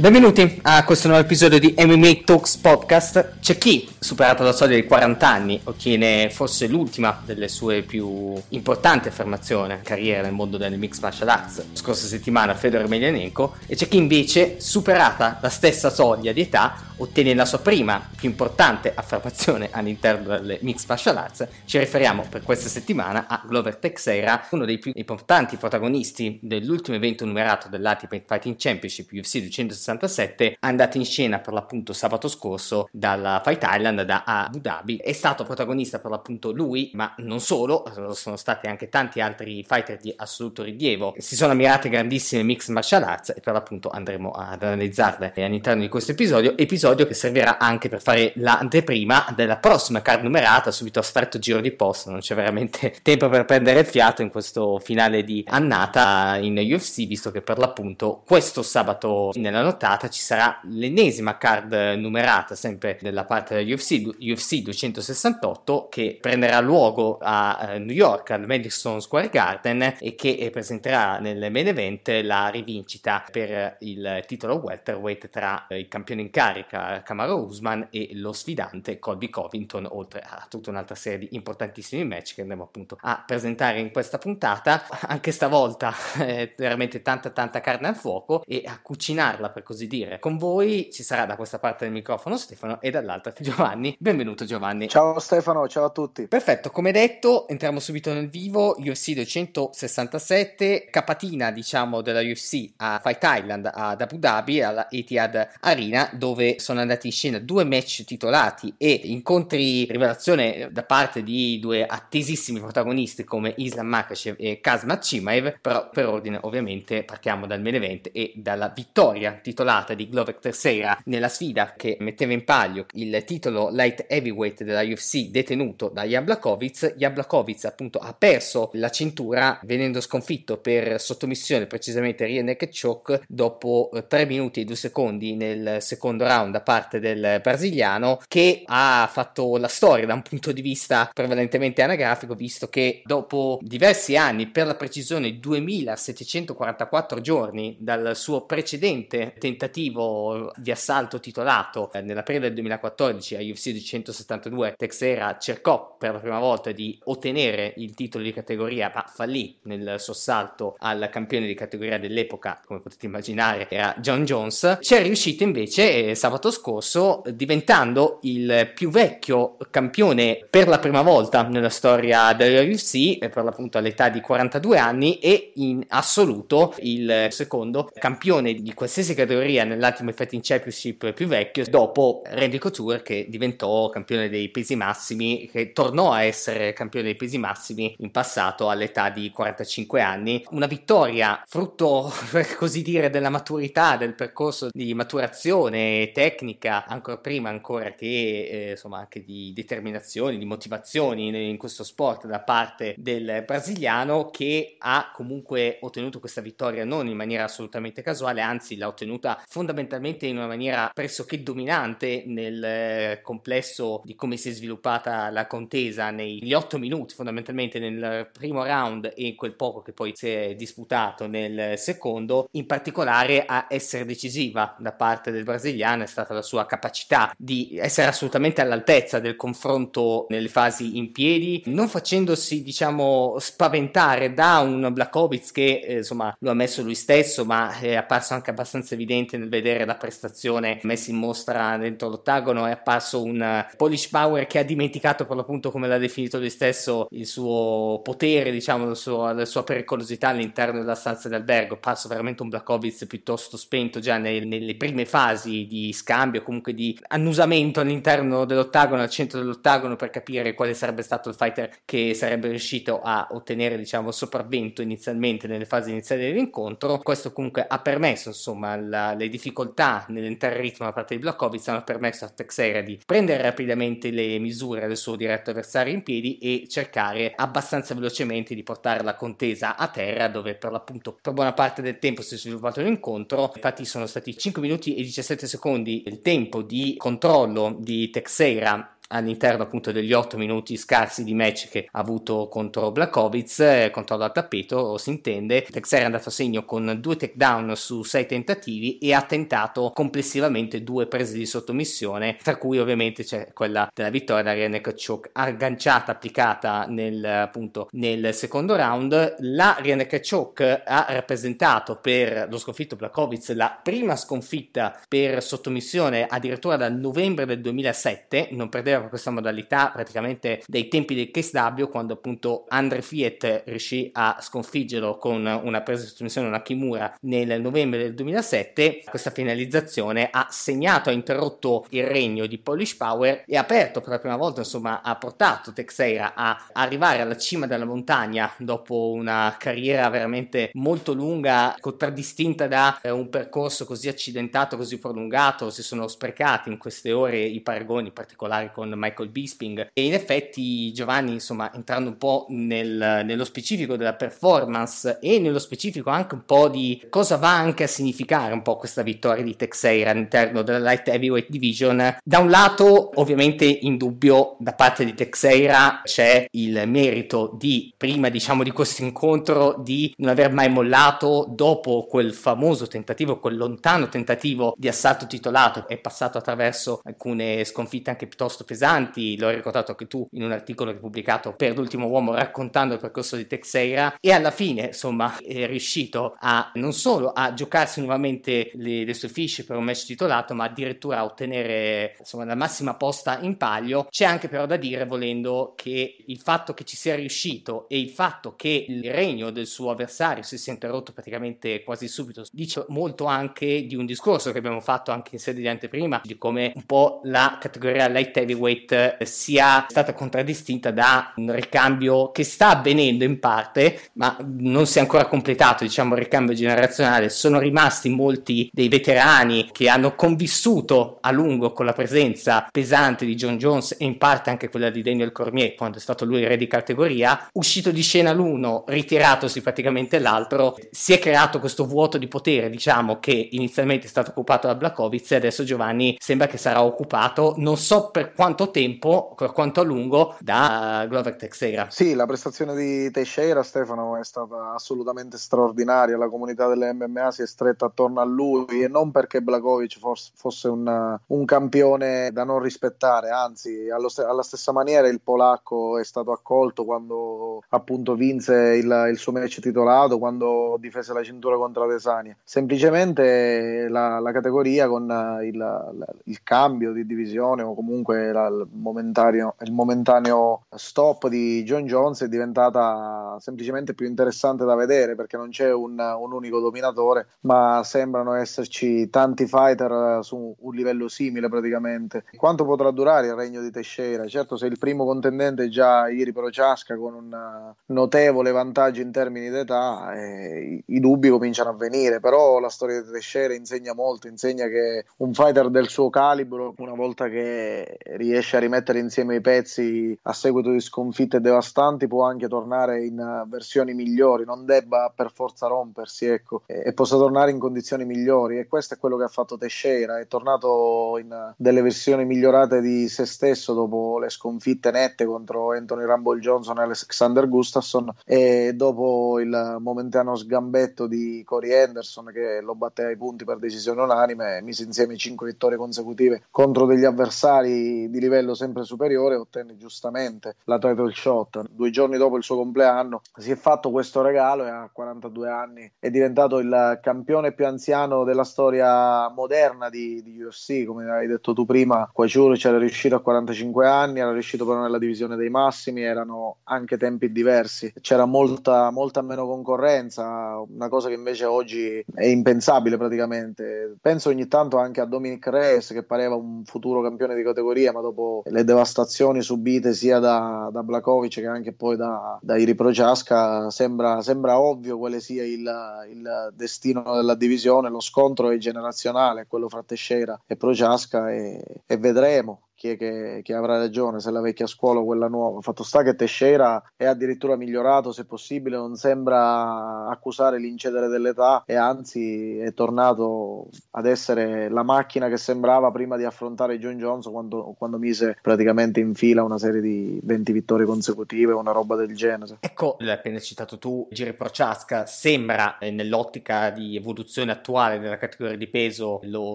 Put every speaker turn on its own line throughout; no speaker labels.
Benvenuti a questo nuovo episodio di MMA Talks Podcast. C'è chi superata la soglia dei 40 anni, ottiene forse l'ultima delle sue più importanti affermazioni in carriera nel mondo del mixed martial arts, scorsa settimana Fedor Emelianenko, e c'è chi invece, superata la stessa soglia di età, ottiene la sua prima più importante affermazione all'interno del mixed martial arts. Ci riferiamo per questa settimana a Glover Texera, uno dei più importanti protagonisti dell'ultimo evento numerato dell'Ultimate Fighting Championship UFC 267, andato in scena per l'appunto sabato scorso dalla Fight Island Thailand a Abu Dhabi. È stato protagonista per l'appunto lui, ma non solo, sono stati anche tanti altri fighter di assoluto rilievo. Si sono ammirate grandissime mix martial arts e per l'appunto andremo ad analizzarle all'interno di questo episodio, episodio che servirà anche per fare l'anteprima della prossima card numerata subito a stretto giro di posto, non c'è veramente tempo per prendere il fiato in questo finale di annata in UFC, visto che per l'appunto questo sabato nella nottata ci sarà l'ennesima card numerata sempre della parte degli UFC UFC, UFC 268 che prenderà luogo a eh, New York al Madison Square Garden e che eh, presenterà nel main event la rivincita per eh, il titolo welterweight tra il campione in carica Camaro Usman e lo sfidante Colby Covington oltre a tutta un'altra serie di importantissimi match che andremo appunto a presentare in questa puntata anche stavolta eh, veramente tanta tanta carne al fuoco e a cucinarla per così dire con voi ci sarà da questa parte del microfono Stefano e dall'altra Giovanni Giovanni. Benvenuto Giovanni. Ciao Stefano, ciao a tutti. Perfetto, come detto, entriamo subito nel vivo. UFC 267, capatina diciamo della UFC a Fight Island ad Abu Dhabi, alla Etihad Arena, dove sono andati in scena due match titolati e incontri rivelazione da parte di due attesissimi protagonisti come Islam Makachev e Kazmat Chimaev, però per ordine ovviamente partiamo dal main event e dalla vittoria titolata di Glover Teixeira nella sfida che metteva in palio il titolo titolo light heavyweight della UFC detenuto da Jablakovic. Jablakovic appunto ha perso la cintura venendo sconfitto per sottomissione precisamente rear naked choke dopo 3 eh, minuti e 2 secondi nel secondo round da parte del brasiliano che ha fatto la storia da un punto di vista prevalentemente anagrafico visto che dopo diversi anni per la precisione 2744 giorni dal suo precedente tentativo di assalto titolato eh, nell'aprile del 2014 a UFC 272 Texera cercò per la prima volta di ottenere il titolo di categoria, ma fallì nel suo salto al campione di categoria dell'epoca, come potete immaginare, era John Jones. Ci è riuscito invece eh, sabato scorso diventando il più vecchio campione per la prima volta nella storia della UFC, eh, per l'appunto all'età di 42 anni e in assoluto il secondo campione di qualsiasi categoria nell'Ultimate Fighting Championship più vecchio dopo Randy Couture che diventa diventò campione dei pesi massimi, che tornò a essere campione dei pesi massimi in passato all'età di 45 anni. Una vittoria frutto, per così dire, della maturità, del percorso di maturazione tecnica, ancora prima ancora che eh, insomma anche di determinazioni, di motivazioni in, in questo sport da parte del brasiliano che ha comunque ottenuto questa vittoria non in maniera assolutamente casuale, anzi l'ha ottenuta fondamentalmente in una maniera pressoché dominante nel eh, complesso di come si è sviluppata la contesa negli otto minuti fondamentalmente nel primo round e quel poco che poi si è disputato nel secondo, in particolare a essere decisiva da parte del brasiliano è stata la sua capacità di essere assolutamente all'altezza del confronto nelle fasi in piedi, non facendosi diciamo spaventare da un Blakovic che eh, insomma lo ha messo lui stesso ma è apparso anche abbastanza evidente nel vedere la prestazione messa in mostra dentro l'ottagono, è apparso basso un eh, Polish Power che ha dimenticato per l'appunto come l'ha definito lui stesso il suo potere, diciamo, la sua, la sua pericolosità all'interno della stanza d'albergo. Passo veramente un Black Ovis piuttosto spento già nei, nelle prime fasi di scambio, comunque di annusamento all'interno dell'ottagono, al centro dell'ottagono per capire quale sarebbe stato il fighter che sarebbe riuscito a ottenere, diciamo, sopravvento inizialmente nelle fasi iniziali dell'incontro. Questo comunque ha permesso, insomma, la, le difficoltà nell'entrare ritmo da parte di Blackovic hanno permesso a Texera di prendere rapidamente le misure del suo diretto avversario in piedi e cercare abbastanza velocemente di portare la contesa a terra dove per l'appunto per buona parte del tempo si è sviluppato l'incontro infatti sono stati 5 minuti e 17 secondi il tempo di controllo di Texera all'interno appunto degli 8 minuti scarsi di match che ha avuto contro Blakovic, eh, controllo al tappeto, si intende, Texera è andato a segno con due takedown su sei tentativi e ha tentato complessivamente due prese di sottomissione, tra cui ovviamente c'è quella della vittoria da Rene Kachuk agganciata, applicata nel, appunto, nel secondo round. La Rene Kachuk ha rappresentato per lo sconfitto Blakovic la prima sconfitta per sottomissione addirittura dal novembre del 2007, non perdeva c'era questa modalità praticamente dei tempi del KSW quando appunto Andre Fiat riuscì a sconfiggerlo con una presa di sottomissione a Kimura nel novembre del 2007 questa finalizzazione ha segnato ha interrotto il regno di Polish Power e ha aperto per la prima volta insomma ha portato Texera a arrivare alla cima della montagna dopo una carriera veramente molto lunga contraddistinta da eh, un percorso così accidentato così prolungato si sono sprecati in queste ore i paragoni particolari con con Michael Bisping e in effetti Giovanni insomma entrando un po' nel, nello specifico della performance e nello specifico anche un po' di cosa va anche a significare un po' questa vittoria di Texera all'interno della light heavyweight division da un lato ovviamente in dubbio da parte di Texera c'è il merito di prima diciamo di questo incontro di non aver mai mollato dopo quel famoso tentativo quel lontano tentativo di assalto titolato è passato attraverso alcune sconfitte anche piuttosto pesanti pesanti, l'ho ricordato anche tu in un articolo che pubblicato per l'ultimo uomo raccontando il percorso di Texeira e alla fine insomma è riuscito a non solo a giocarsi nuovamente le, le sue fiche per un match titolato ma addirittura a ottenere insomma la massima posta in palio c'è anche però da dire volendo che il fatto che ci sia riuscito e il fatto che il regno del suo avversario si sia interrotto praticamente quasi subito dice molto anche di un discorso che abbiamo fatto anche in sede di anteprima di come un po' la categoria light heavy catchweight eh, sia stata contraddistinta da un ricambio che sta avvenendo in parte, ma non si è ancora completato, diciamo, il ricambio generazionale. Sono rimasti molti dei veterani che hanno convissuto a lungo con la presenza pesante di John Jones e in parte anche quella di Daniel Cormier quando è stato lui il re di categoria, uscito di scena l'uno, ritiratosi praticamente l'altro, si è creato questo vuoto di potere, diciamo, che inizialmente è stato occupato da Blakovic e adesso Giovanni sembra che sarà occupato, non so per quanto quanto tempo, quanto a lungo da Glover Teixeira.
Sì, la prestazione di Teixeira, Stefano, è stata assolutamente straordinaria. La comunità delle MMA si è stretta attorno a lui e non perché Blagovic fosse un, un campione da non rispettare, anzi, st- alla stessa maniera il polacco è stato accolto quando appunto vinse il, il suo match titolato, quando difese la cintura contro Adesania. Semplicemente la, la categoria con il, il cambio di divisione o comunque la era il momentaneo, il momentaneo stop di John Jones è diventata semplicemente più interessante da vedere perché non c'è un, un unico dominatore, ma sembrano esserci tanti fighter eh, su un livello simile praticamente. Quanto potrà durare il regno di Teixeira? Certo, se il primo contendente già ieri Prociasca con un eh, notevole vantaggio in termini di età, eh, i dubbi cominciano a venire, però la storia di Teixeira insegna molto, insegna che un fighter del suo calibro, una volta che riesce riesce a rimettere insieme i pezzi a seguito di sconfitte devastanti può anche tornare in eh, versioni migliori, non debba per forza rompersi ecco, e, e possa tornare in condizioni migliori e questo è quello che ha fatto Teixeira, è tornato in eh, delle versioni migliorate di se stesso dopo le sconfitte nette contro Anthony Rumble Johnson e Alexander Gustafsson e dopo il momentaneo sgambetto di Corey Anderson che lo batté ai punti per decisione unanime, mise insieme 5 vittorie consecutive contro degli avversari di livello sempre superiore ottenne giustamente la title shot. Due giorni dopo il suo compleanno si è fatto questo regalo e a 42 anni è diventato il campione più anziano della storia moderna di, di UFC, come hai detto tu prima, Quaciuro c'era riuscito a 45 anni, era riuscito però nella divisione dei massimi, erano anche tempi diversi, c'era molta, molta meno concorrenza, una cosa che invece oggi è impensabile praticamente. Penso ogni tanto anche a Dominic Reyes che pareva un futuro campione di categoria, ma dopo dopo le devastazioni subite sia da, da Blakovic che anche poi da, da Iri Prociasca, sembra, sembra, ovvio quale sia il, il, destino della divisione, lo scontro è generazionale, quello fra Teixeira e Prociasca, e, e vedremo chi è che, chi avrà ragione, se la vecchia scuola o quella nuova. Fatto sta che Teixeira è addirittura migliorato, se possibile, non sembra accusare l'incedere dell'età e anzi è tornato ad essere la macchina che sembrava prima di affrontare John Jones quando, quando mise praticamente in fila una serie di 20 vittorie consecutive, una roba del genere.
Ecco, l'hai appena citato tu, Giri Prociasca, sembra eh, nell'ottica di evoluzione attuale della categoria di peso lo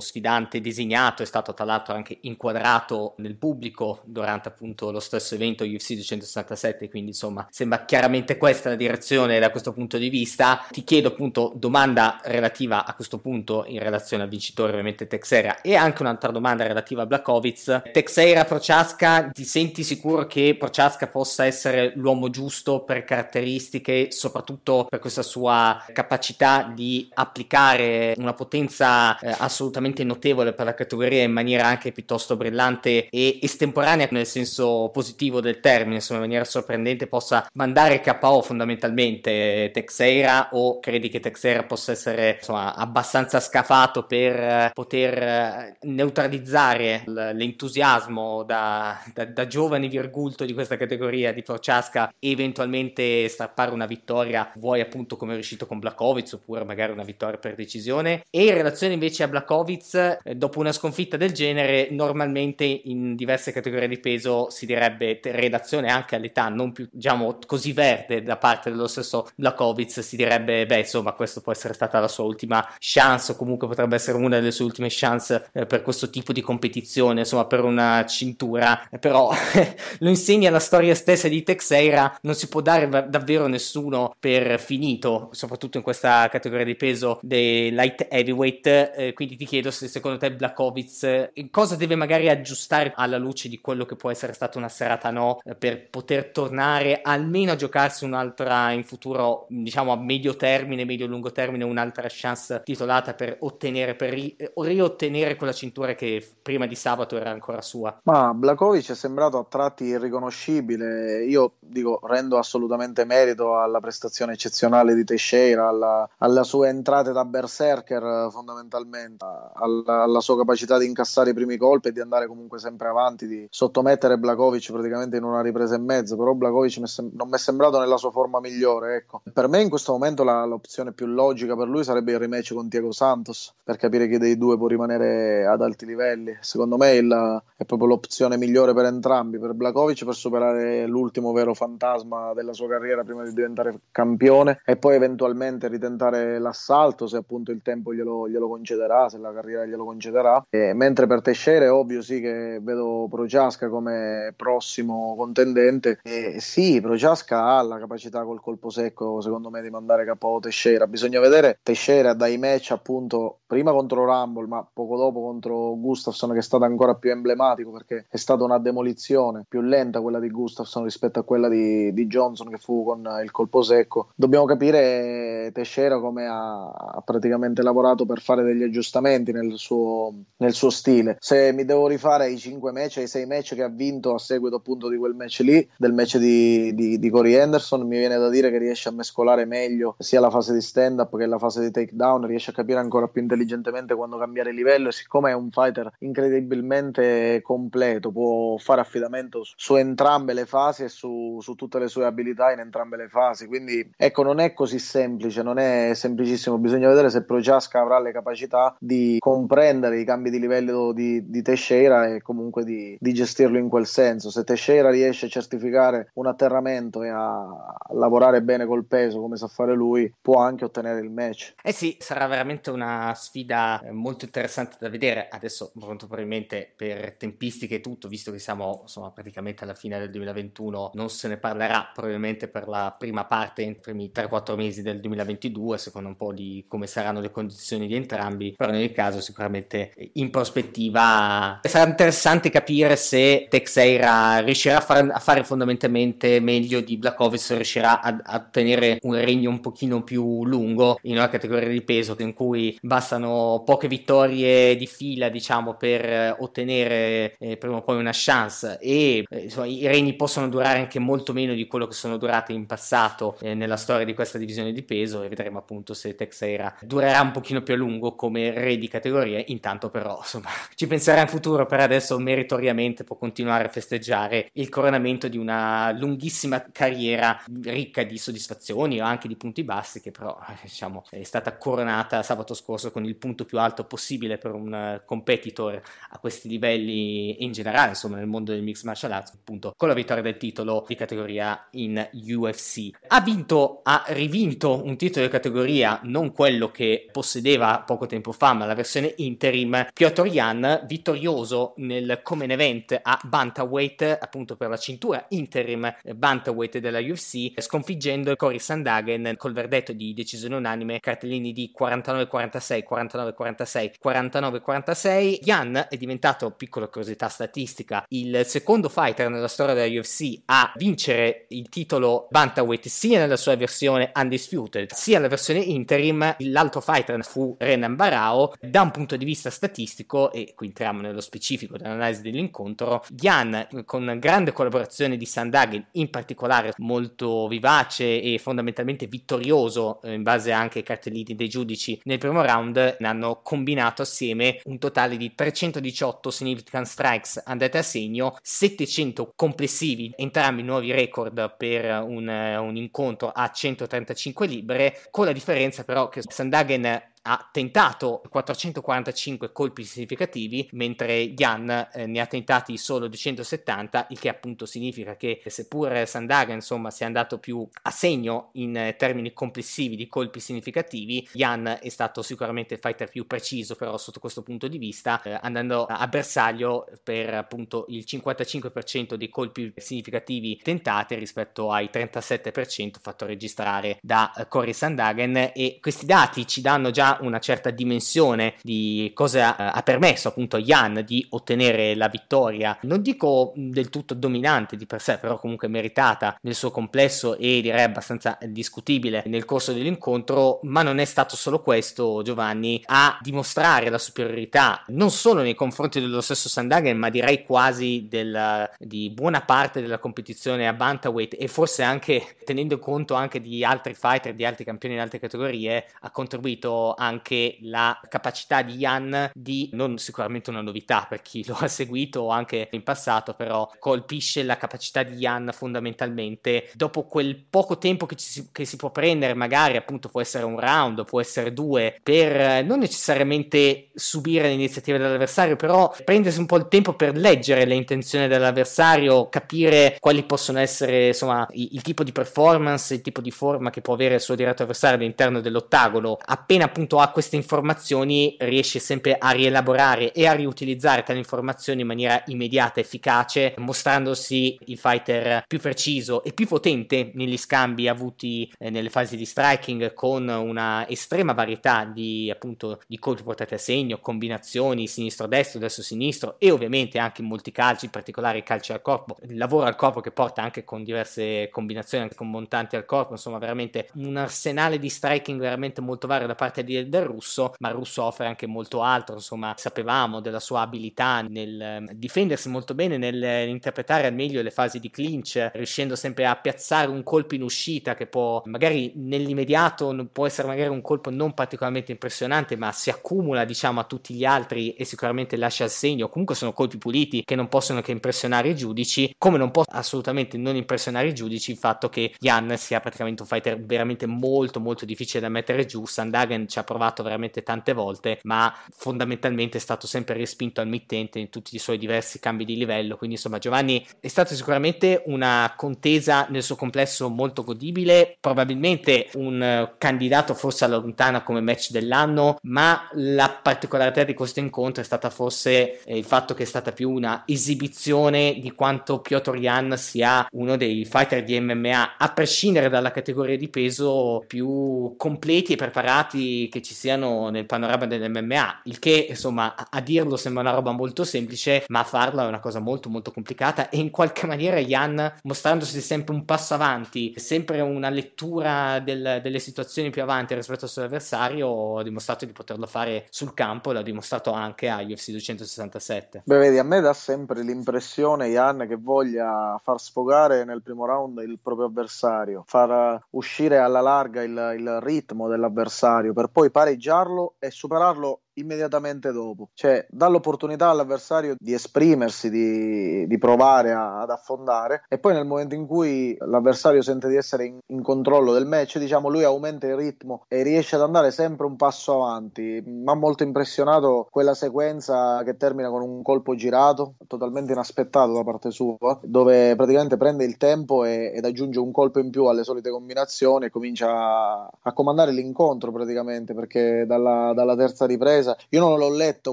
sfidante designato è stato tra l'altro anche inquadrato nel pubblico durante appunto lo stesso evento UFC 267, quindi insomma sembra chiaramente questa la direzione da questo punto di vista. Ti chiedo appunto domanda relativa a questo punto in relazione al vincitore ovviamente Texera e anche un'altra domanda relativa a Blakovic. Texera Prociasca, ti senti sicuro che Prociasca possa essere l'uomo giusto per caratteristiche, soprattutto per questa sua capacità di applicare una potenza eh, assolutamente notevole per la categoria in maniera anche piuttosto brillante e estemporanea nel senso positivo del termine, insomma in maniera sorprendente possa mandare KO fondamentalmente Texera o credi che Texera possa essere insomma abbastanza scafato per eh, poter eh, neutralizzare l- l'entusiasmo da, da, da giovane virgulto di questa categoria di Prociasca e eventualmente strappare una vittoria vuoi appunto come è riuscito con Blakovic oppure magari una vittoria per decisione e in relazione invece a Blakovic eh, dopo una sconfitta del genere normalmente in in diverse categorie di peso si direbbe redazione anche all'età non più diciamo così verde da parte dello stesso Lakovic si direbbe beh insomma questa può essere stata la sua ultima chance o comunque potrebbe essere una delle sue ultime chance eh, per questo tipo di competizione insomma per una cintura però lo insegna la storia stessa di Texeira non si può dare davvero nessuno per finito soprattutto in questa categoria di peso dei light heavyweight eh, quindi ti chiedo se secondo te Blakovic eh, cosa deve magari aggiustare fare alla luce di quello che può essere stata una serata no eh, per poter tornare almeno a giocarsi un'altra in futuro diciamo a medio termine medio lungo termine un'altra chance titolata per ottenere per ri- eh, riottenere quella cintura che prima di sabato era ancora sua
ma Blakovic è sembrato a tratti irriconoscibile io dico rendo assolutamente merito alla prestazione eccezionale di Teixeira alla, alla sua entrata da berserker eh, fondamentalmente alla, alla sua capacità di incassare i primi colpi e di andare comunque sempre avanti di sottomettere Blagovic praticamente in una ripresa e mezzo, però Blagovic non mi è sembrato nella sua forma migliore, ecco. Per me in questo momento la, l'opzione più logica per lui sarebbe il rematch con Diego Santos, per capire chi dei due può rimanere ad alti livelli. Secondo me il, è proprio l'opzione migliore per entrambi, per Blagovic per superare l'ultimo vero fantasma della sua carriera prima di diventare campione e poi eventualmente ritentare l'assalto se appunto il tempo glielo, glielo concederà, se la carriera glielo concederà. E mentre per Teixeira è ovvio sì che vedo Prociasca come prossimo contendente. E sì, Prociasca ha la capacità col colpo secco, secondo me, di mandare capo Teixeira. Bisogna vedere Teixeira dai match appunto prima contro Rumble, ma poco dopo contro Gustafsson, che è stato ancora più emblematico perché è stata una demolizione più lenta quella di Gustafsson rispetto a quella di, di Johnson, che fu con il colpo secco. Dobbiamo capire Teixeira come ha, ha praticamente lavorato per fare degli aggiustamenti nel suo, nel suo stile. Se mi devo rifare ai 5 match, ai 6 match che ha vinto a seguito appunto di quel match lì, del match di, di, di Corey Anderson, mi viene da dire che riesce a mescolare meglio sia la fase di stand up che la fase di takedown, riesce a capire ancora più intelligentemente intelligentemente quando cambiare livello e siccome è un fighter incredibilmente completo, può fare affidamento su, su entrambe le fasi e su, su, tutte le sue abilità in entrambe le fasi. Quindi ecco, non è così semplice, non è semplicissimo, bisogna vedere se Prociasca avrà le capacità di comprendere i cambi di livello di, di Teixeira e comunque di, di, gestirlo in quel senso. Se Teixeira riesce a certificare un atterramento e a lavorare bene col peso come sa fare lui, può anche ottenere il match.
Eh sì, sarà veramente una sfida eh, molto interessante da vedere. Adesso molto probabilmente per tempistiche e tutto, visto che siamo insomma, praticamente alla fine del 2021, non se ne parlerà probabilmente per la prima parte, i primi 3-4 mesi del 2022, secondo un po' di come saranno le condizioni di entrambi, però in ogni caso sicuramente eh, in prospettiva eh, sarà interessante capire se Texeira riuscirà a, far, a fare fondamentalmente meglio di Blakovic, riuscirà ad, a tenere un regno un pochino più lungo in una categoria di peso in cui basta bastano poche vittorie di fila, diciamo, per eh, ottenere eh, prima o poi una chance e eh, insomma, i regni possono durare anche molto meno di quello che sono durate in passato eh, nella storia di questa divisione di peso e vedremo appunto se Texera durerà un pochino più a lungo come re di categoria, intanto però insomma ci penserà in futuro, per adesso meritoriamente può continuare a festeggiare il coronamento di una lunghissima carriera ricca di soddisfazioni o anche di punti bassi che però eh, diciamo è stata coronata sabato scorso con con il punto più alto possibile per un eh, competitor a questi livelli in generale, insomma, nel mondo del mix martial arts, appunto, con la vittoria del titolo di categoria in UFC. Ha vinto, ha rivinto un titolo di categoria, non quello che possedeva poco tempo fa, ma la versione interim, Piotr Jan, vittorioso nel come event a Bantamweight, appunto per la cintura interim eh, Bantamweight della UFC, sconfiggendo Cory Sandhagen col verdetto di decisione unanime, cartellini di 49-46, 49-46, 49-46. Jan è diventato, piccola curiosità statistica, il secondo fighter nella storia della UFC a vincere il titolo Bantaweight sia nella sua versione Undisputed sia nella versione interim. L'altro fighter fu Renan Barao. Da un punto di vista statistico, e qui entriamo nello specifico dell'analisi dell'incontro, Jan con grande collaborazione di Sandhagen, in particolare molto vivace e fondamentalmente vittorioso eh, in base anche ai cartellini dei giudici nel primo round, ne hanno combinato assieme un totale di 318 significant strikes andate a segno, 700 complessivi, entrambi nuovi record per un, eh, un incontro a 135 libere, con la differenza però che Sandagen ha tentato 445 colpi significativi, mentre Jan eh, ne ha tentati solo 270, il che appunto significa che eh, seppur Sandaga insomma sia andato più a segno in eh, termini complessivi di colpi significativi, Jan è stato sicuramente il fighter più preciso però sotto questo punto di vista, eh, andando a bersaglio per appunto il 55% dei colpi significativi tentati rispetto ai 37% fatto registrare da eh, Corey Sandagen e questi dati ci danno già una certa dimensione di cosa ha permesso appunto a Jan di ottenere la vittoria, non dico del tutto dominante di per sé, però comunque meritata nel suo complesso e direi abbastanza discutibile nel corso dell'incontro, ma non è stato solo questo Giovanni a dimostrare la superiorità non solo nei confronti dello stesso Sandagen, ma direi quasi del, di buona parte della competizione a Bantaweight e forse anche tenendo conto anche di altri fighter, di altri campioni in altre categorie, ha contribuito a anche la capacità di Ian di, non sicuramente una novità per chi lo ha seguito anche in passato, però colpisce la capacità di Ian fondamentalmente dopo quel poco tempo che, si, che si può prendere, magari appunto può essere un round, può essere due, per non necessariamente subire le iniziative dell'avversario, però prendersi un po' il tempo per leggere le intenzioni dell'avversario, capire quali possono essere insomma il, il tipo di performance, il tipo di forma che può avere il suo diretto avversario all'interno dell'ottagono, appena appunto appunto ha queste informazioni riesce sempre a rielaborare e a riutilizzare tali informazioni in maniera immediata, efficace, mostrandosi il fighter più preciso e più potente negli scambi avuti eh, nelle fasi di striking con una estrema varietà di appunto di colpi portati a segno, combinazioni sinistro-destro, destro-sinistro e ovviamente anche in molti calci, in particolare i calci al corpo, il lavoro al corpo che porta anche con diverse combinazioni, anche con montanti al corpo, insomma veramente un arsenale di striking veramente molto vario da parte di del, russo, ma il russo offre anche molto altro, insomma sapevamo della sua abilità nel ehm, difendersi molto bene, nell'interpretare al meglio le fasi di clinch, riuscendo sempre a piazzare un colpo in uscita che può magari nell'immediato può essere magari un colpo non particolarmente impressionante, ma si accumula diciamo a tutti gli altri e sicuramente lascia il segno, comunque sono colpi puliti che non possono che impressionare i giudici, come non può assolutamente non impressionare i giudici il fatto che Jan sia praticamente un fighter veramente molto molto difficile da mettere giù, Sandagen ci ha provato veramente tante volte, ma fondamentalmente è stato sempre respinto al mittente in tutti i suoi diversi cambi di livello. Quindi, insomma, Giovanni è stata sicuramente una contesa nel suo complesso molto godibile, probabilmente un candidato forse alla lontana come match dell'anno, ma la particolarità di questo incontro è stata forse eh, il fatto che è stata più una esibizione di quanto Piotr Jan sia uno dei fighter di MMA, a prescindere dalla categoria di peso, più completi e preparati che ci siano nel panorama dell'MMA, il che insomma a, dirlo sembra una roba molto semplice, ma a farla è una cosa molto molto complicata e in qualche maniera Jan mostrandosi sempre un passo avanti, sempre una lettura del, delle situazioni più avanti rispetto al suo avversario, ha dimostrato di poterlo fare sul campo e l'ha dimostrato anche a UFC 267. Beh,
vedi, a me dà sempre l'impressione Jan che voglia far sfogare nel primo round il proprio avversario, far uscire alla larga il, il ritmo dell'avversario per poi puoi pareggiarlo e superarlo immediatamente dopo, cioè dà l'opportunità all'avversario di esprimersi, di, di provare a, ad affondare e poi nel momento in cui l'avversario sente di essere in, in, controllo del match, diciamo lui aumenta il ritmo e riesce ad andare sempre un passo avanti. Mi ha molto impressionato quella sequenza che termina con un colpo girato, totalmente inaspettato da parte sua, dove praticamente prende il tempo e, ed aggiunge un colpo in più alle solite combinazioni e comincia a, a comandare l'incontro praticamente perché dalla, dalla terza ripresa difesa. Io non l'ho letto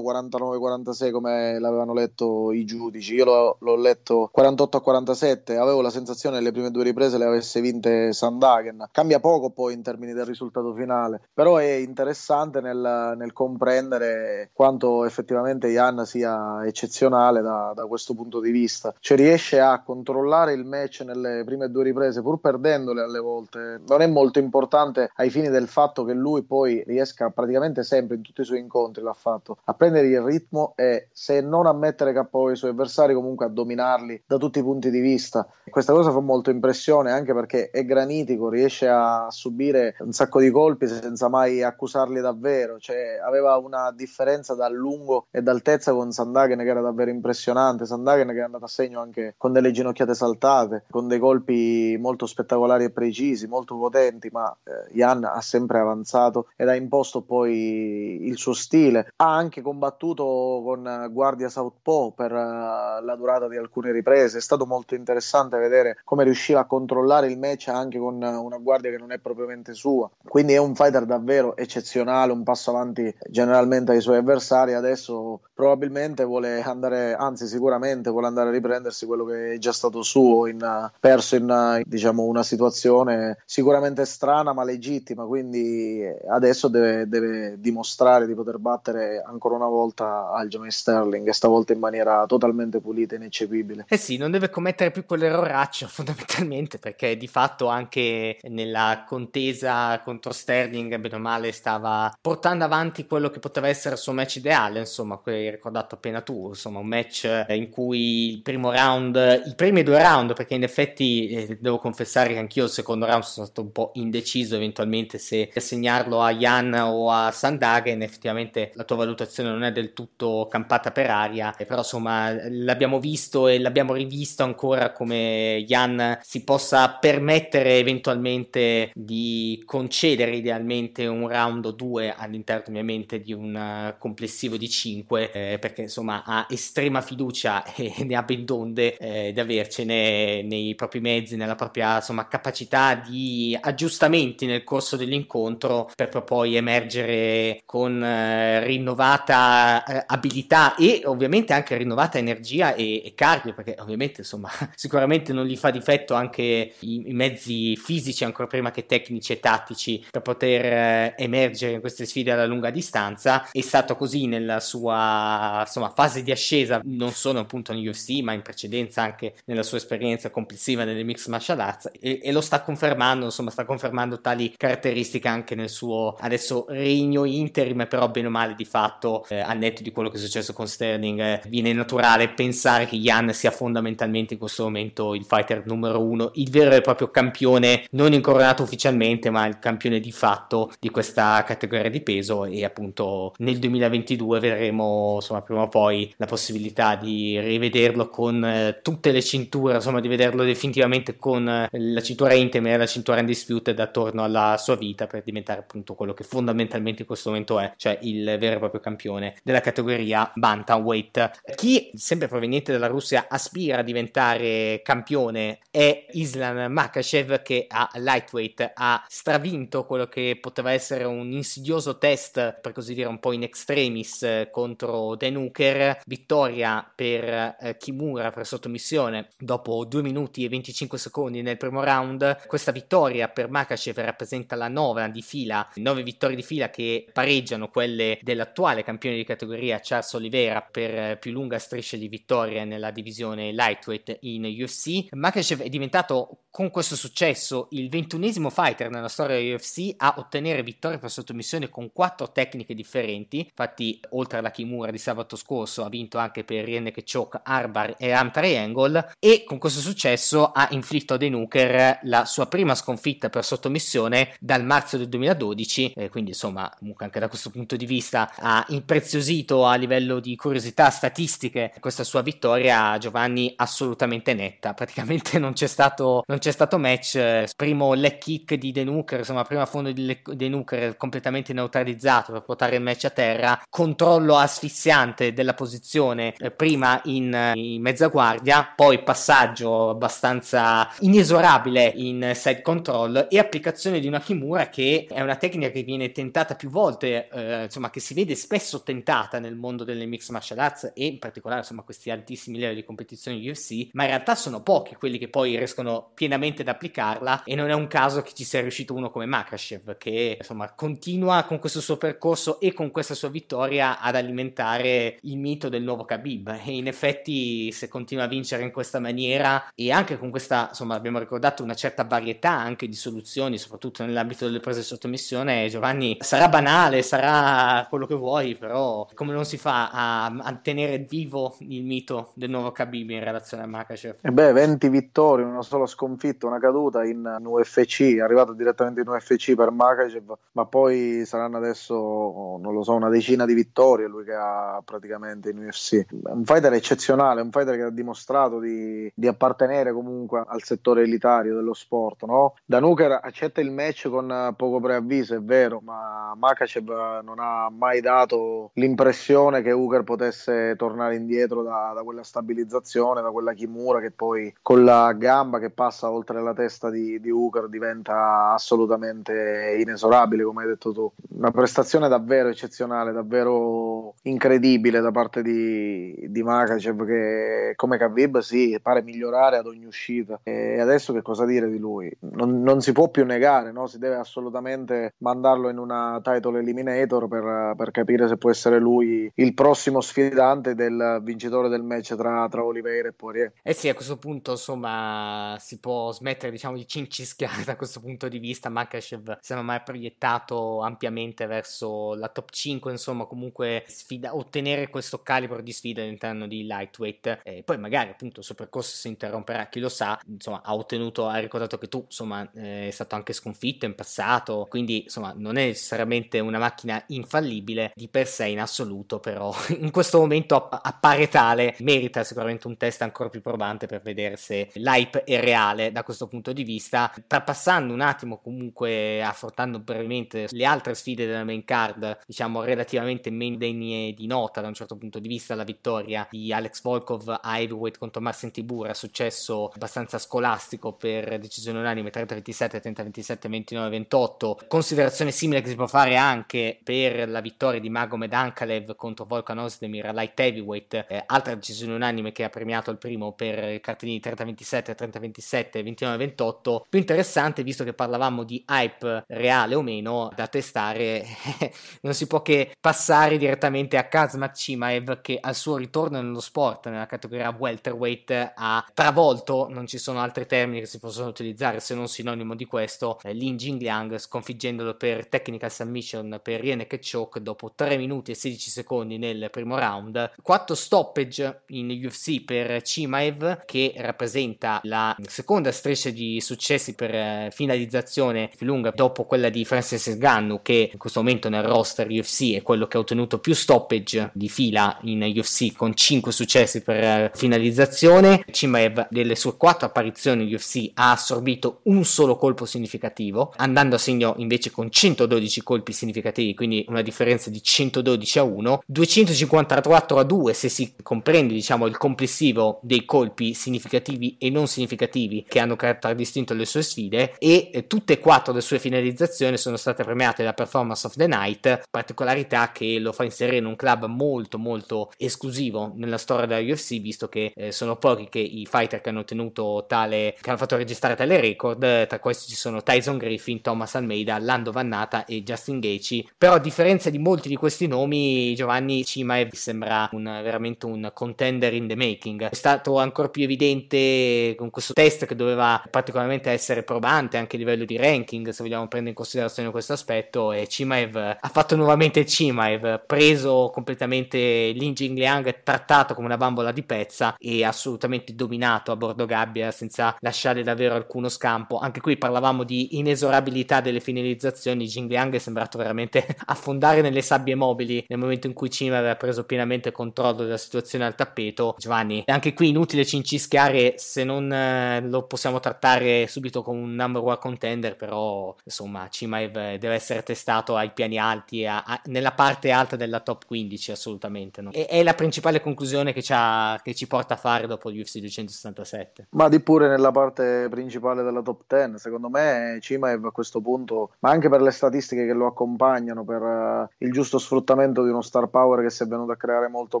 49-46 come l'avevano letto i giudici, io l'ho, l'ho letto 48-47. Avevo la sensazione che le prime due riprese le avesse vinte Sandagen. Cambia poco poi in termini del risultato finale, però è interessante nel, nel comprendere quanto effettivamente Jan sia eccezionale da, da questo punto di vista. Cioè riesce a controllare il match nelle prime due riprese, pur perdendole alle volte. Non è molto importante ai fini del fatto che lui poi riesca praticamente sempre in tutti i suoi incontri incontri l'ha fatto, a prendere il ritmo e se non a mettere capo i suoi avversari, comunque a dominarli da tutti i punti di vista questa cosa fa molto impressione anche perché è granitico, riesce a subire un sacco di colpi senza mai accusarli davvero, cioè, aveva una differenza dal lungo e d'altezza con Sandagen che era davvero impressionante, Sandagen che è andato a segno anche con delle ginocchiate saltate, con dei colpi molto spettacolari e precisi, molto potenti, ma eh, Jan ha sempre avanzato ed ha imposto poi il suo stile, ha anche combattuto con guardia Southpaw per uh, la durata di alcune riprese, è stato molto interessante vedere come riusciva a controllare il match anche con una guardia che non è propriamente sua. Quindi è un fighter davvero eccezionale, un passo avanti generalmente ai suoi avversari. Adesso probabilmente vuole andare, anzi sicuramente vuole andare a riprendersi quello che è già stato suo, in, perso in diciamo, una situazione sicuramente strana ma legittima. Quindi adesso deve, deve dimostrare di poter battere ancora una volta Aljamain Sterling, e stavolta in maniera totalmente pulita e ineccepibile.
Eh sì, non deve commettere più quell'errore braccio fondamentalmente perché di fatto anche nella contesa contro Sterling bene o male stava portando avanti quello che poteva essere il suo match ideale insomma che hai ricordato appena tu insomma un match eh, in cui il primo round i primi due round perché in effetti eh, devo confessare che anch'io il secondo round sono stato un po' indeciso eventualmente se assegnarlo a Jan o a Sandagen effettivamente la tua valutazione non è del tutto campata per aria eh, però insomma l'abbiamo visto e l'abbiamo rivisto ancora come come Jan si possa permettere eventualmente di concedere idealmente un round o due all'interno ovviamente di un eh, complessivo di 5 eh, perché insomma ha estrema fiducia e ne ha ben donde eh, di avercene nei propri mezzi, nella propria insomma capacità di aggiustamenti nel corso dell'incontro per poi emergere con eh, rinnovata eh, abilità e ovviamente anche rinnovata energia e, e cardio perché ovviamente insomma sicuramente sicuramente non gli fa difetto anche i, i mezzi fisici ancora prima che tecnici e tattici per poter eh, emergere in queste sfide alla lunga distanza. È stato così nella sua insomma, fase di ascesa, non solo appunto in UFC, ma in precedenza anche nella sua esperienza complessiva nelle mix martial arts e, e lo sta confermando, insomma, sta confermando tali caratteristiche anche nel suo adesso regno interim, però bene o male di fatto, eh, a netto di quello che è successo con Sterling, eh, viene naturale pensare che Ian sia fondamentalmente in questo momento il il fighter numero uno, il vero e proprio campione non incoronato ufficialmente, ma il campione di fatto di questa categoria di peso e appunto nel 2022 vedremo insomma prima o poi la possibilità di rivederlo con eh, tutte le cinture, insomma di vederlo definitivamente con eh, la cintura intima e la cintura in undisputed attorno alla sua vita per diventare appunto quello che fondamentalmente in questo momento è, cioè il vero e proprio campione della categoria bantamweight. Chi sempre proveniente dalla Russia aspira a diventare campione campione è Islam Makachev che a lightweight ha stravinto quello che poteva essere un insidioso test, per così dire un po' in extremis eh, contro Hooker vittoria per eh, Kimura per sottomissione dopo 2 minuti e 25 secondi nel primo round. Questa vittoria per Makachev rappresenta la nova di fila, 9 vittorie di fila che pareggiano quelle dell'attuale campione di categoria Charles Oliveira per eh, più lunga striscia di vittorie nella divisione lightweight in UFC UFC, Makachev è diventato con questo successo il ventunesimo fighter nella storia UFC a ottenere vittorie per sottomissione con quattro tecniche differenti, infatti oltre alla Kimura di sabato scorso ha vinto anche per Rienek Chok, Arbar e Ram Triangle e con questo successo ha inflitto a De Nuker la sua prima sconfitta per sottomissione dal marzo del 2012, eh, quindi insomma comunque anche da questo punto di vista ha impreziosito a livello di curiosità statistiche questa sua vittoria a Giovanni assolutamente netta praticamente non c'è stato, non c'è stato match. Eh, primo leg kick di De Nuker, insomma, prima fondo di De Nuker completamente neutralizzato per portare il match a terra. Controllo asfissiante della posizione, eh, prima in, eh, in mezza guardia, poi passaggio abbastanza inesorabile in side control e applicazione di una Kimura che è una tecnica che viene tentata più volte, eh, insomma, che si vede spesso tentata nel mondo delle mix martial arts e in particolare, insomma, questi altissimi livelli di competizione UFC, ma in realtà sono pochi pochi quelli che poi riescono pienamente ad applicarla e non è un caso che ci sia riuscito uno come Makashev che insomma continua con questo suo percorso e con questa sua vittoria ad alimentare il mito del nuovo Khabib e in effetti se continua a vincere in questa maniera e anche con questa insomma abbiamo ricordato una certa varietà anche di soluzioni soprattutto nell'ambito delle prese sottomissione Giovanni sarà banale sarà quello che vuoi però come non si fa a, a tenere vivo il mito del nuovo Khabib in relazione a Makashev?
E eh beh, 20 vittorie, una sola sconfitta, una caduta in, UFC, è arrivato direttamente in UFC per Makachev, ma poi saranno adesso, non lo so, una decina di vittorie lui che ha praticamente in UFC. Un fighter eccezionale, un fighter che ha dimostrato di, di appartenere comunque al settore elitario dello sport, no? Danuker accetta il match con poco preavviso, è vero, ma Makachev non ha mai dato l'impressione che Uker potesse tornare indietro da, da quella stabilizzazione, da quella Kimura che poi con la gamba che passa oltre la testa di, di Ucar diventa assolutamente inesorabile, come hai detto tu. Una prestazione davvero eccezionale, davvero incredibile da parte di, di Makacev che come Khabib sì, pare migliorare ad ogni uscita. E adesso che cosa dire di lui? Non, non si può più negare, no? si deve assolutamente mandarlo in una title eliminator per, per, capire se può essere lui il prossimo sfidante del vincitore del match tra, tra
Oliveira e Poirier. Eh sì, a questo punto punto, insomma, si può smettere, diciamo, di cincischiare da questo punto di vista. Makashev sembra mai proiettato ampiamente verso la top 5, insomma, comunque sfida, ottenere questo calibro di sfida all'interno di lightweight. E poi magari, appunto, il suo percorso si interromperà, chi lo sa. Insomma, ha ottenuto, ha ricordato che tu, insomma, eh, è stato anche sconfitto in passato, quindi, insomma, non è necessariamente una macchina infallibile di per sé in assoluto, però in questo momento appare tale, merita sicuramente un test ancora più probante per vedere vedere se l'hype è reale da questo punto di vista. Trapassando un attimo, comunque affrontando brevemente le altre sfide della main card, diciamo relativamente meno degne di nota da un certo punto di vista, la vittoria di Alex Volkov a heavyweight contro Marcin Tibura, successo abbastanza scolastico per decisione unanime 30-27, 30-27, 29-28. Considerazione simile che si può fare anche per la vittoria di Magomed Ankalev contro Volkan Ozdemir a light heavyweight, eh, altra decisione unanime che ha premiato il primo per cartellini 30-27, 30-27, più interessante visto che parlavamo di hype reale o meno da testare non si può che passare direttamente a Kazma Chimaev che al suo ritorno nello sport nella categoria welterweight ha travolto non ci sono altri termini che si possono utilizzare se non sinonimo di questo eh, Lin Jingliang sconfiggendolo per technical submission per Rienek Choke dopo 3 minuti e 16 secondi nel primo round 4 stoppage in UFC per Chimaev che rappresenta la seconda striscia di successi per eh, finalizzazione più lunga dopo quella di Francis Ngannou che in questo momento nel roster UFC è quello che ha ottenuto più stoppage di fila in UFC con 5 successi per eh, finalizzazione. Cimaev delle sue 4 apparizioni in UFC ha assorbito un solo colpo significativo andando a segno invece con 112 colpi significativi quindi una differenza di 112 a 1 254 a 2 se si comprende diciamo il complessivo dei colpi significativi significativi e non significativi che hanno contraddistinto le sue sfide e eh, tutte e quattro le sue finalizzazioni sono state premiate da Performance of the Night, particolarità che lo fa inserire in un club molto molto esclusivo nella storia della UFC visto che eh, sono pochi che i fighter che hanno ottenuto tale che hanno fatto registrare tale record, eh, tra questi ci sono Tyson Griffin, Thomas Almeida, Lando Vannata e Justin Gaethje. Però a differenza di molti di questi nomi, Giovanni Cimaev sembra un, veramente un contender in the making. È stato ancora più evidente veramente con questo test che doveva particolarmente essere probante anche a livello di ranking, se vogliamo prendere in considerazione questo aspetto, e Cimaev ha fatto nuovamente il Cimaev, preso completamente Lin Jingliang, trattato come una bambola di pezza e assolutamente dominato a bordo gabbia senza lasciare davvero alcuno scampo. Anche qui parlavamo di inesorabilità delle finalizzazioni, Jingliang è sembrato veramente affondare nelle sabbie mobili nel momento in cui Cimaev aveva preso pienamente controllo della situazione al tappeto. Giovanni, anche qui inutile cincischiare trattare, se non eh, lo possiamo trattare subito come un number one contender, però insomma Cimaev eh, deve essere testato ai piani alti, a, a, nella parte alta della top 15 assolutamente. No? E, è la principale conclusione che ci, che ci porta a fare dopo gli UFC 267.
Ma di pure nella parte principale della top 10, secondo me Cimaev a questo punto, ma anche per le statistiche che lo accompagnano, per uh, il giusto sfruttamento di uno star power che si è venuto a creare molto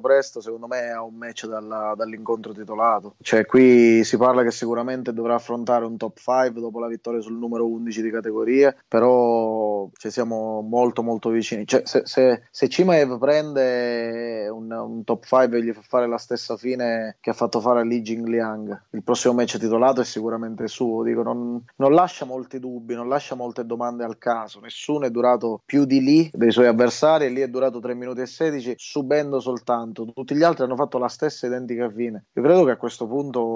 presto, secondo me ha un match dalla, dall'incontro titolato. Cioè qui cui si parla che sicuramente dovrà affrontare un top 5 dopo la vittoria sul numero 11 di categoria, però ci cioè, siamo molto molto vicini. Cioè, se, se, se Cimaev prende un, un top 5 e gli fa fare la stessa fine che ha fatto fare a Li Jingliang, il prossimo match titolato è sicuramente suo, dico, non, non lascia molti dubbi, non lascia molte domande al caso, nessuno è durato più di lì dei suoi avversari lì è durato 3 minuti e 16 subendo soltanto, tutti gli altri hanno
fatto la stessa identica fine.
Io credo che a questo punto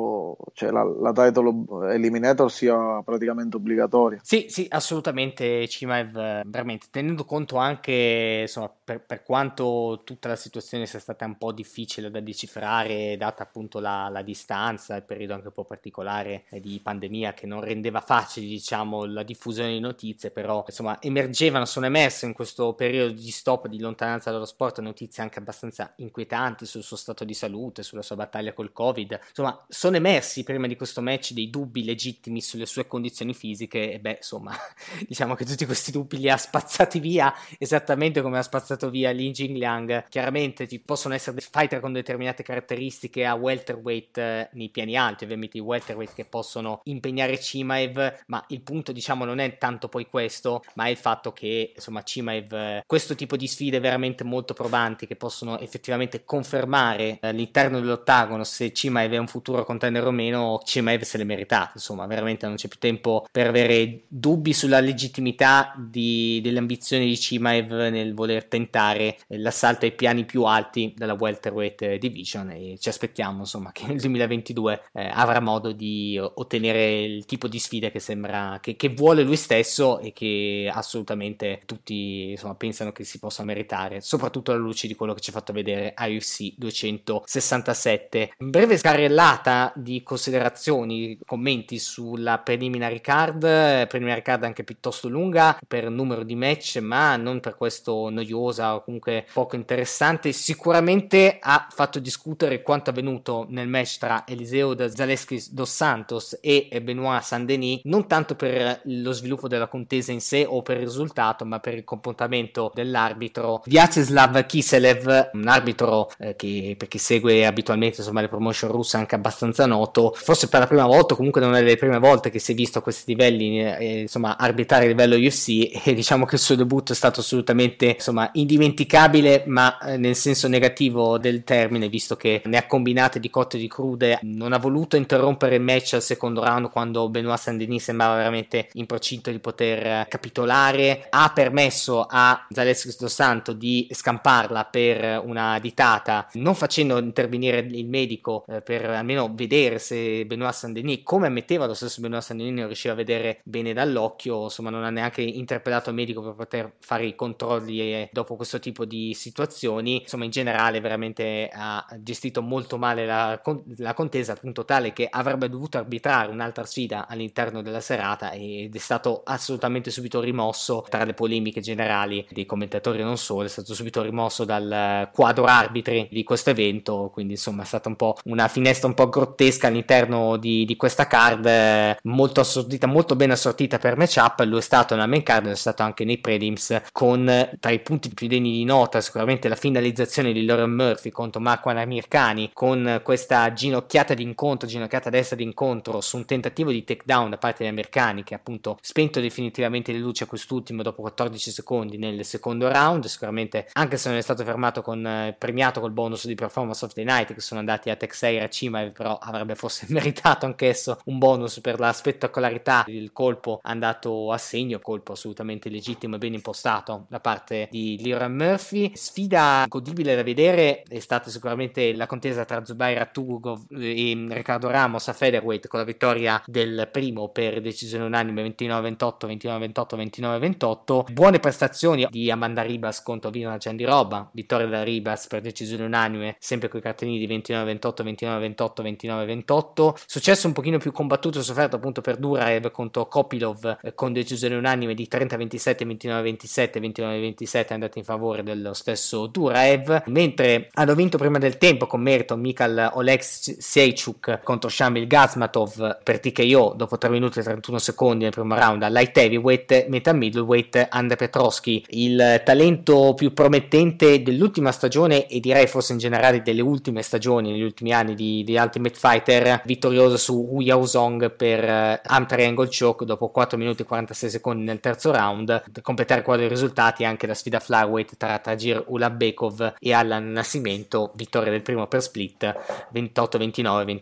cioè la, la, title eliminator sia praticamente obbligatoria.
Sì, sì, assolutamente CMAV, eh, veramente, tenendo conto anche, insomma, per, per, quanto tutta la situazione sia stata un po' difficile da decifrare, data appunto la, la distanza, il periodo anche un po' particolare eh, di pandemia che non rendeva facile, diciamo, la diffusione di notizie, però, insomma, emergevano, sono emerse in questo periodo di stop, di lontananza dallo sport, notizie anche abbastanza inquietanti sul suo stato di salute, sulla sua battaglia col Covid, insomma, sono sono emersi prima di questo match dei dubbi legittimi sulle sue condizioni fisiche e beh, insomma, diciamo che tutti questi dubbi li ha spazzati via esattamente come ha spazzato via Lin Jing Liang Chiaramente ci possono essere dei fighter con determinate caratteristiche a welterweight eh, nei piani alti, ovviamente i welterweight che possono impegnare Cimaev, ma il punto diciamo non è tanto poi questo, ma è il fatto che insomma Cimaev eh, questo tipo di sfide veramente molto probanti che possono effettivamente confermare eh, all'interno dell'ottagono se Cimaev è un futuro con contendere o meno, Chimaev se l'è meritato, insomma, veramente non c'è più tempo per avere dubbi sulla legittimità di, delle ambizioni di Chimaev nel voler tentare l'assalto ai piani più alti della welterweight division e ci aspettiamo, insomma, che nel 2022 eh, avrà modo di ottenere il tipo di sfida che sembra che, che vuole lui stesso e che assolutamente tutti, insomma, pensano che si possa meritare, soprattutto alla luce di quello che ci ha fatto vedere a UFC 267. Breve scarrellata di considerazioni, commenti sulla preliminary card, eh, preliminary card anche piuttosto lunga per numero di match, ma non per questo noiosa o comunque poco interessante. Sicuramente ha fatto discutere quanto avvenuto nel match tra Eliseo Zaleski dos Santos e Benoit Saint-Denis, non tanto per lo sviluppo della contesa in sé o per il risultato, ma per il comportamento dell'arbitro Vyacheslav Kiselev, un arbitro eh, che per chi segue abitualmente insomma, le promotion russe anche abbastanza abbastanza noto, forse per la prima volta, comunque non è delle prime volte che si è visto a questi livelli, eh, insomma, arbitrare a livello UFC e diciamo che il suo debutto è stato assolutamente, insomma, indimenticabile, ma eh, nel senso negativo del termine, visto che ne ha combinate di cotte e di crude, non ha voluto interrompere il match al secondo round quando Benoit Saint-Denis sembrava veramente in procinto di poter capitolare, ha permesso a Zaleschi Dos Santo di scamparla per una ditata, non facendo intervenire il medico eh, per almeno vedere se Benoit Saint-Denis, come ammetteva lo stesso Benoit Saint-Denis, non riusciva a vedere bene dall'occhio, insomma non ha neanche interpellato il medico per poter fare i controlli eh, dopo questo tipo di situazioni, insomma in generale veramente ha gestito molto male la, la contesa, appunto, tale che avrebbe dovuto arbitrare un'altra sfida all'interno della serata ed è stato assolutamente subito rimosso tra le polemiche generali dei commentatori e non solo, è stato subito rimosso dal quadro arbitri di questo evento, quindi insomma è stata un po' una finestra un po' grossa grottesca all'interno di, di questa card, eh, molto assortita, molto ben assortita per matchup. Lo è stato nella main card, lo è stato anche nei prelims, con eh, tra i punti più degni di nota sicuramente la finalizzazione di Lauren Murphy contro Marco Anamircani, con questa ginocchiata d'incontro, ginocchiata destra d'incontro su un tentativo di takedown da parte degli americani, che appunto spento definitivamente le luci a quest'ultimo dopo 14 secondi nel secondo round. Sicuramente, anche se non è stato fermato con eh, premiato col bonus di performance of the night, che sono andati a Texera cima, però avrebbe forse meritato anch'esso un bonus per la spettacolarità. del colpo andato a segno, colpo assolutamente legittimo e ben impostato da parte di Liran Murphy. Sfida godibile da vedere è stata sicuramente la contesa tra Zubai Ratugov e Riccardo Ramos a Federweight con la vittoria del primo per decisione unanime 29-28, 29-28, 29-28. Buone prestazioni di Amanda Ribas contro Vina Roba, vittoria da Ribas per decisione unanime sempre con i cartellini di 29-28, 29-28, 29 29-28. Successo un pochino più combattuto e sofferto appunto per Duraev contro Kopilov eh, con decisione unanime di 30-27, 29-27, 29-27 andati in favore dello stesso Duraev, mentre hanno vinto prima del tempo con merito Mikhail Olex Seichuk contro Shamil Gazmatov per TKO dopo 3 minuti e 31 secondi nel primo round a light heavyweight, mentre a middleweight Andre Petroschi, il talento più promettente dell'ultima stagione e direi forse in generale delle ultime stagioni, negli ultimi anni di, di Ultimate Street Fighter vittorioso su Wu Yao Song per eh, Hunter Angle Choke dopo 4 minuti e 46 secondi nel terzo round. Per completare quadro dei risultati anche la sfida flyweight tra Tajir Ulabekov e Alan Nascimento, vittoria del primo per split 28-29,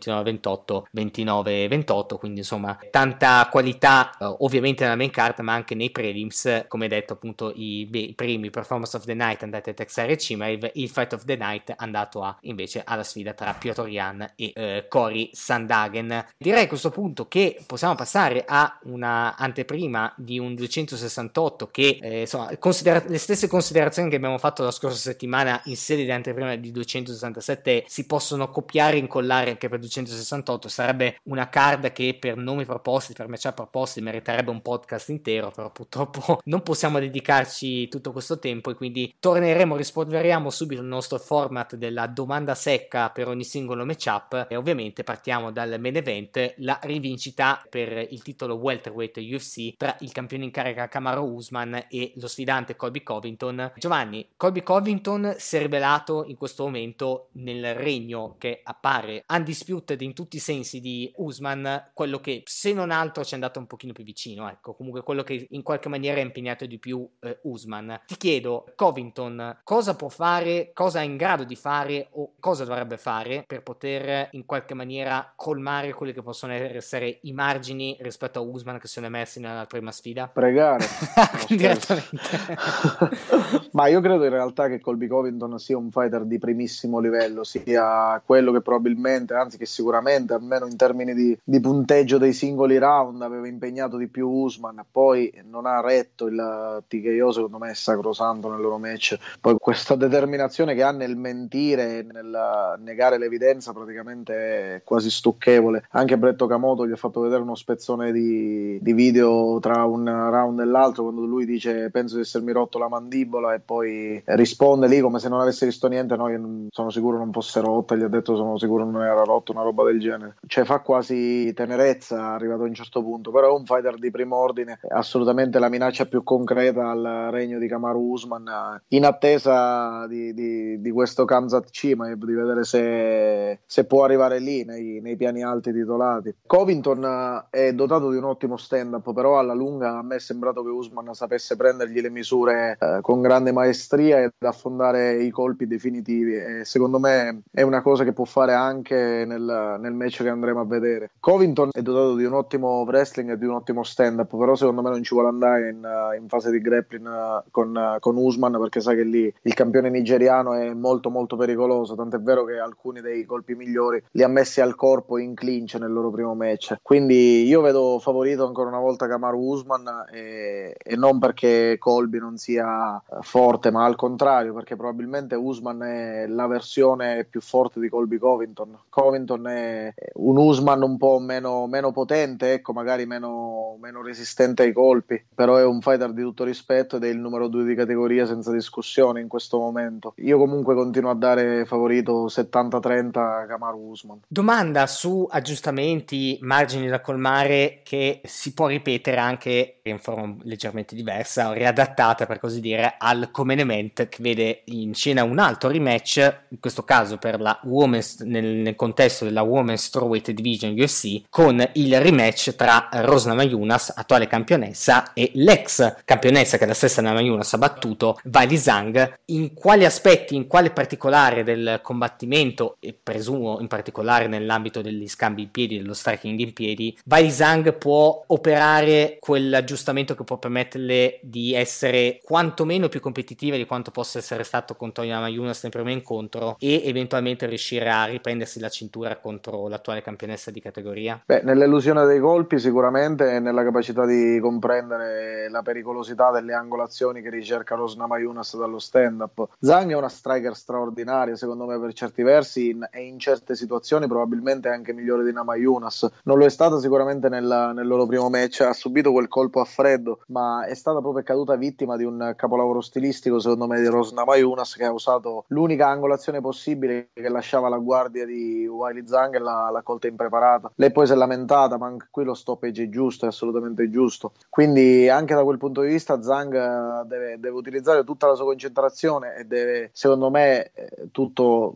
29-28, 29-28, quindi insomma tanta qualità eh, ovviamente nella main card ma anche nei prelims, come detto appunto i, i primi performance of the night andati a Texare Cimaev, il fight of the night andato a invece alla sfida tra Piotr Piotorian e eh, Cory Sandhagen. Direi a questo punto che possiamo passare a una anteprima di un 268 che eh, insomma considera- le stesse considerazioni che abbiamo fatto la scorsa settimana in sede di anteprima di 267 si possono copiare e incollare anche per 268 sarebbe una card che per nomi proposti per matchup proposti meriterebbe un podcast intero però purtroppo non possiamo dedicarci tutto questo tempo e quindi torneremo risponderemo subito al nostro format della domanda secca per ogni singolo matchup e ovviamente ovviamente partiamo dal main event, la rivincita per il titolo welterweight UFC tra il campione in carica Camaro Usman e lo sfidante Colby Covington. Giovanni, Colby Covington si è rivelato in questo momento nel regno che appare undisputed in tutti i sensi di Usman, quello che se non altro ci è andato un pochino più vicino, ecco, comunque quello che in qualche maniera ha impegnato di più eh, Usman. Ti chiedo, Covington, cosa può fare, cosa è in grado di fare o cosa dovrebbe fare per poter in qualche qualche maniera colmare quelli che possono essere i margini rispetto a Usman che si sono emersi nella prima sfida? Pregare. Direttamente.
Ma io credo in realtà che Colby Covington sia un fighter di primissimo livello, sia quello che probabilmente, anzi che sicuramente, almeno in termini di, di punteggio dei singoli round, aveva impegnato di più Usman, poi non ha retto il TKO, secondo me è sacrosanto nel loro match. Poi questa determinazione che ha nel mentire, nel negare l'evidenza praticamente quasi stucchevole. Anche Bretto Okamoto gli ha fatto vedere uno spezzone di, di video tra un round e l'altro quando lui dice penso di essermi rotto la mandibola e poi risponde lì come se non avesse visto niente, no io sono sicuro non fosse rotta, gli ha detto sono sicuro non era rotta, una roba del genere. Cioè fa quasi tenerezza arrivato a un certo punto, però è un fighter di primo ordine, assolutamente la minaccia più concreta al regno di Kamaru Usman in attesa di, di, di questo Kamzat Chimaev, di vedere se, se può arrivare stare lì nei, nei piani alti titolati. Covington eh, è dotato di un ottimo stand-up, però alla lunga a me è sembrato che Usman sapesse prendergli le misure eh, con grande maestria ed affondare i colpi definitivi. E secondo me è una cosa che può fare anche nel, nel match che andremo a vedere. Covington è dotato di un ottimo wrestling e di un ottimo stand-up, però secondo me non ci vuole andare in, eh, in fase di grappling eh, con, con Usman perché sa che lì il campione nigeriano è molto molto pericoloso, tant'è vero che alcuni dei colpi migliori li ha messi al corpo in clinch nel loro primo match. Quindi io vedo favorito ancora una volta Kamaru Usman e, e non perché Colby non sia eh, forte, ma al contrario, perché probabilmente Usman è la versione più forte di Colby Covington. Covington è un Usman un po' meno, meno potente, ecco, magari meno, meno resistente ai colpi, però è un fighter di tutto rispetto ed è il numero due di categoria senza discussione in questo momento. Io comunque continuo a dare favorito 70-30 Kamaru Usman. Amazon.
Domanda su aggiustamenti, margini da colmare che si può ripetere anche in forma leggermente diversa, riadattata per così dire al come element che vede in scena un altro rematch, in questo caso per la Women's, nel, nel contesto della Women's Strawweight Division UFC, con il rematch tra Rosna Mayunas, attuale campionessa, e l'ex campionessa che la stessa Mayunas ha battuto, Vali Zhang. In quali aspetti, in quale particolare del combattimento, e presumo in particolare nell'ambito degli scambi in piedi, dello striking in piedi, Vali Zhang può operare quella giustizia aggiustamento che può permetterle di essere quantomeno più competitiva di quanto possa essere stato con Toyama Yunas nel primo incontro e eventualmente riuscire a riprendersi la cintura contro l'attuale campionessa di categoria?
Beh, nell'illusione dei colpi sicuramente e nella capacità di
comprendere la pericolosità delle angolazioni che ricerca Rosnama
Yunas dallo stand-up. Zhang è una striker straordinaria, secondo me per certi versi in, e in certe situazioni probabilmente anche migliore di Nama Yunas. Non lo è stata sicuramente nella, nel loro primo match, ha subito quel colpo a a freddo, ma è stata proprio caduta vittima di un capolavoro stilistico, secondo me, di Rosna Mayunas, che ha usato l'unica angolazione possibile che lasciava la guardia di Wiley Zhang e l'ha, l'ha colta impreparata. Lei poi si è lamentata, ma anche qui lo stoppage è giusto, è assolutamente giusto. Quindi anche da quel punto di vista Zhang eh, deve, deve utilizzare tutta la sua concentrazione e deve, secondo me, eh, tutto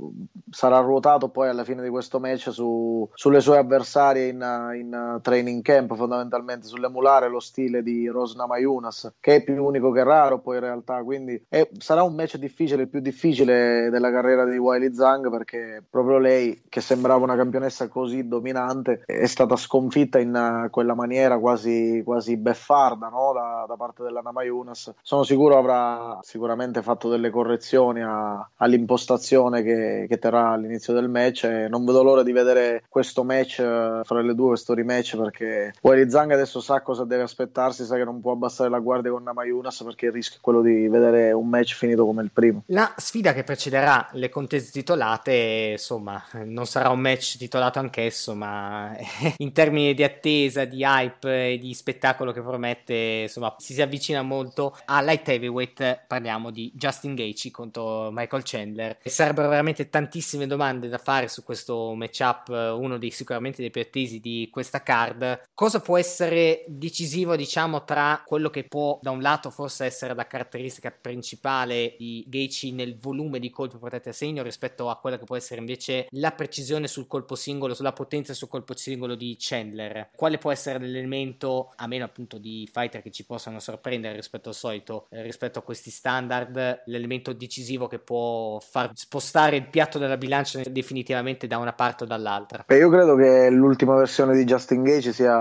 sarà ruotato poi alla fine di questo match su, sulle sue avversarie in, in training camp, fondamentalmente sull'emulare lo stile incredibile di Rosna Mayunas, che è più unico che raro poi in realtà, quindi è, sarà un match difficile, il più difficile della carriera di Wiley Zhang perché proprio lei, che sembrava una campionessa così dominante, è stata sconfitta in eh, quella maniera quasi, quasi beffarda no? da, da, parte della Namayunas. Sono sicuro avrà sicuramente fatto delle correzioni a, all'impostazione che, che, terrà all'inizio del match e non vedo l'ora di vedere questo match eh, fra le due, questo rematch perché Wiley Zhang adesso sa cosa deve aspettare prepararsi, sa che non può abbassare la guardia con Namayunas perché il rischio è
quello di vedere un match finito come il primo. La sfida che precederà le contese titolate, insomma, non sarà un match titolato anch'esso, ma in termini di attesa, di hype e di spettacolo che promette, insomma, si, si avvicina molto a light heavyweight. Parliamo di Justin Gaethje contro Michael Chandler. E sarebbero veramente tantissime domande da fare su questo matchup, uno dei sicuramente dei più attesi di questa card. Cosa può essere decisivo, diciamo? diciamo tra quello che può da un lato forse essere la caratteristica principale di Geici nel volume di colpi portati a segno rispetto a quella che può essere invece la precisione sul colpo singolo, sulla potenza sul colpo singolo di Chandler. Quale può essere l'elemento, a meno appunto di fighter che ci possano sorprendere rispetto al solito, eh, rispetto a questi standard, l'elemento decisivo che può far spostare il piatto della bilancia definitivamente da una parte o dall'altra?
Beh, io credo che l'ultima versione di Justin Gage sia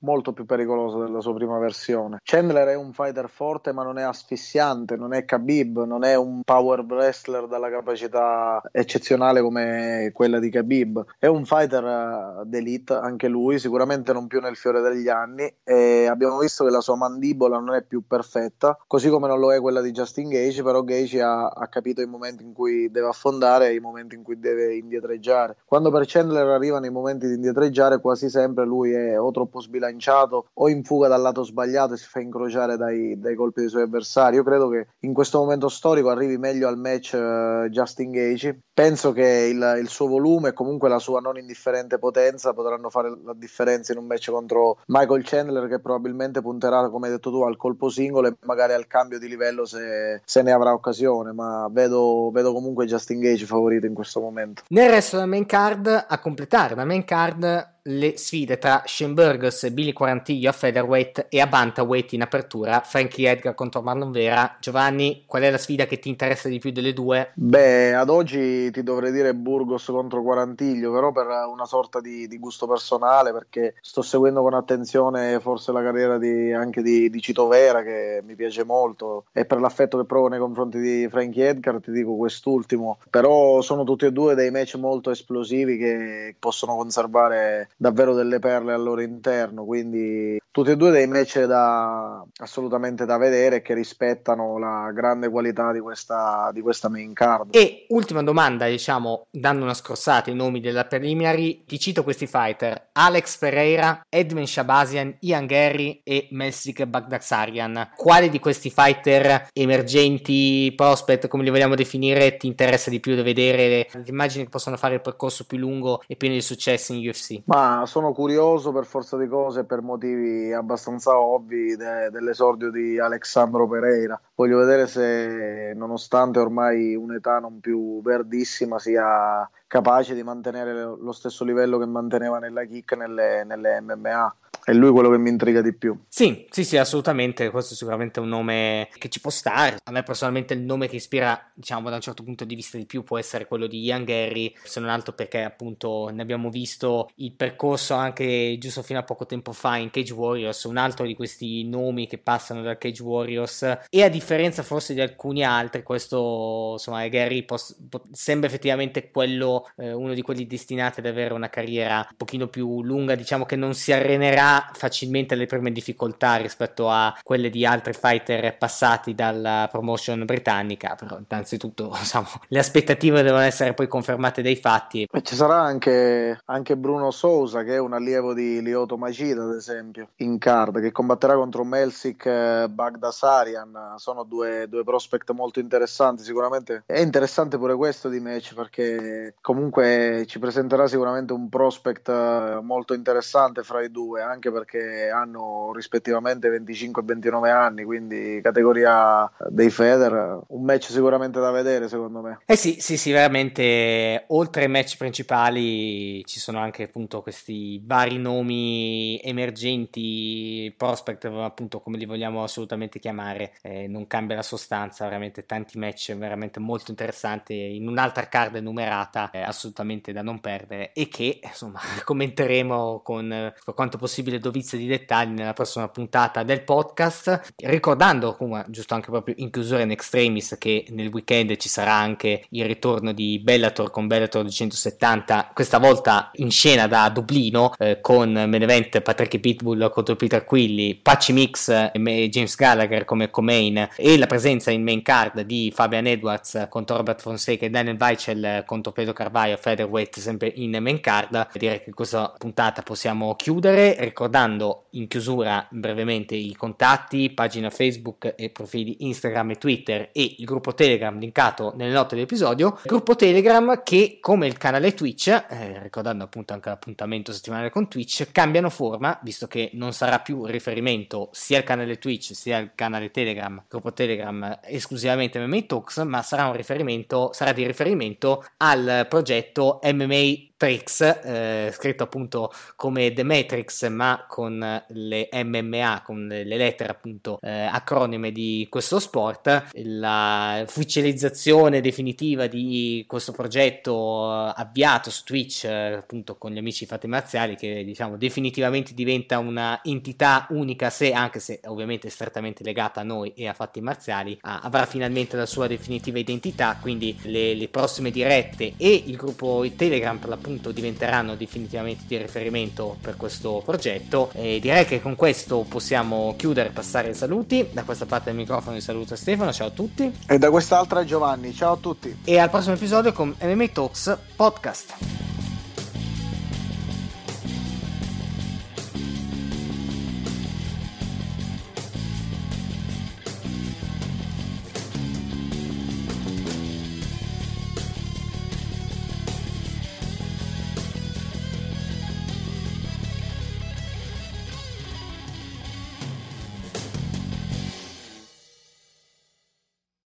molto più pericoloso della sua prima versione. Chandler è un fighter forte, ma non è asfissiante, non è Khabib, non è un power wrestler dalla capacità eccezionale come quella di Khabib. È un fighter eh, d'elite anche lui, sicuramente non più nel fiore degli anni e abbiamo visto che la sua mandibola non è più perfetta, così come non lo è quella di Justin Gage, però Gage ha, ha capito i momenti in cui deve affondare e i momenti in cui deve indietreggiare. Quando per Chandler arrivano i momenti di indietreggiare, quasi sempre lui è o troppo sbagliato sbilanciato o in fuga dal lato sbagliato e si fa incrociare dai, dai colpi dei suoi avversari. Io credo che in questo momento storico arrivi meglio al match uh, Justin Gage. Penso che il, il, suo volume e comunque la sua non indifferente potenza potranno fare la differenza in un match contro Michael Chandler che probabilmente punterà, come hai detto tu, al colpo singolo e magari al cambio di livello se, se ne avrà occasione. Ma vedo, vedo comunque Justin Gage favorito in questo momento.
Nel resto della main card a completare, la main card le sfide tra Shane Burgos, Billy Quarantiglio a featherweight e a bantamweight in apertura, Frankie Edgar contro Marlon Vera. Giovanni, qual è la sfida che ti interessa di più delle due?
Beh, ad oggi ti dovrei dire Burgos contro Quarantiglio, però per una sorta di, di gusto personale, perché sto seguendo con attenzione forse la carriera di, anche di, di, Cito Vera, che mi piace molto, e per l'affetto che provo nei confronti di Frankie Edgar ti dico quest'ultimo, però sono tutti e due dei match molto esplosivi che possono conservare davvero delle perle al loro interno, quindi tutti e due dei match da, assolutamente da vedere che rispettano la grande qualità di questa, di questa main card. E
ultima domanda, diciamo, dando una scorsata ai nomi della preliminary, ti cito questi fighter, Alex Pereira, Edmund Shabazian, Ian Gary e Messic Bagdaxarian. Quali di questi fighter emergenti, prospect, come li vogliamo definire, ti interessa di più da vedere? Immagini che possano fare il percorso più lungo e pieno di successi in UFC.
Ma sono curioso per forza di cose, per motivi casi abbastanza ovvi de- dell'esordio di Alexandro Pereira. Voglio vedere se, nonostante ormai un'età non più verdissima, sia capace di mantenere lo stesso livello che manteneva nella kick nelle, nelle MMA è lui quello che mi intriga di più.
Sì, sì, sì, assolutamente. Questo è sicuramente un nome che ci può stare. A me personalmente il nome che ispira, diciamo, da un certo punto di vista di più può essere quello di Ian Gary, se non altro perché appunto ne abbiamo visto il percorso anche giusto fino a poco tempo fa in Cage Warriors, un altro di questi nomi che passano dal Cage Warriors e a differenza forse di alcuni altri, questo insomma Gary poss- sembra effettivamente quello, eh, uno di quelli destinati ad avere una carriera un pochino più lunga, diciamo che non si arrenerà facilmente le prime difficoltà rispetto a quelle di altri fighter passati dalla promotion britannica, però innanzitutto diciamo, le aspettative devono essere poi confermate dai fatti. E ci
sarà anche, anche, Bruno Sousa che è un allievo di Lioto Macida ad esempio, in card, che combatterà contro Melsic eh, Bagdasarian, sono due, due prospect molto interessanti sicuramente. È interessante pure questo di match perché comunque ci presenterà sicuramente un prospect eh, molto interessante fra i due, anche anche perché hanno rispettivamente 25 e 29 anni, quindi categoria dei Feder, un match sicuramente da vedere secondo me.
Eh sì, sì, sì, veramente oltre ai match principali ci sono anche appunto questi vari nomi emergenti, prospect appunto come li vogliamo assolutamente chiamare, eh, non cambia la sostanza, veramente tanti match veramente molto interessanti in un'altra card numerata eh, assolutamente da non perdere e che insomma commenteremo con per quanto possibile possibile dovizia di dettagli nella prossima puntata del podcast, ricordando come giusto anche proprio in chiusura in extremis che nel weekend ci sarà anche il ritorno di Bellator con Bellator 270, questa volta in scena da Dublino eh, con Benevent, Patrick Pitbull contro Peter Quilly, Paci Mix e James Gallagher come co-main e la presenza in main card di Fabian Edwards contro Robert Fonseca e Daniel Weichel contro Pedro Carvaio, featherweight sempre in main card. Direi che questa puntata possiamo chiudere. Ricordo ricordando in chiusura brevemente i contatti, pagina Facebook e profili Instagram e Twitter e il gruppo Telegram linkato nelle note dell'episodio, gruppo Telegram che come il canale Twitch, eh, ricordando appunto anche l'appuntamento settimanale con Twitch, cambiano forma visto che non sarà più riferimento sia al canale Twitch sia al canale Telegram, gruppo Telegram esclusivamente MMA Talks, ma sarà un riferimento, sarà di riferimento al progetto MMA Trix, eh, scritto appunto come The Matrix, ma con le MMA, con le lettere appunto eh, acronime di questo sport. La ufficializzazione definitiva di questo progetto eh, avviato su Twitch, eh, appunto con gli amici fatti marziali, che diciamo definitivamente diventa una entità unica se, anche se ovviamente strettamente legata a noi e a fatti marziali, ah, avrà finalmente la sua definitiva identità. Quindi le, le prossime dirette e il gruppo Telegram per l'appunto appunto diventeranno definitivamente di riferimento per questo progetto. E direi che con questo possiamo chiudere e passare i saluti. Da questa parte del microfono vi saluta Stefano, ciao a tutti. E
da quest'altra Giovanni,
ciao a tutti. E al prossimo episodio con MMA Talks Podcast.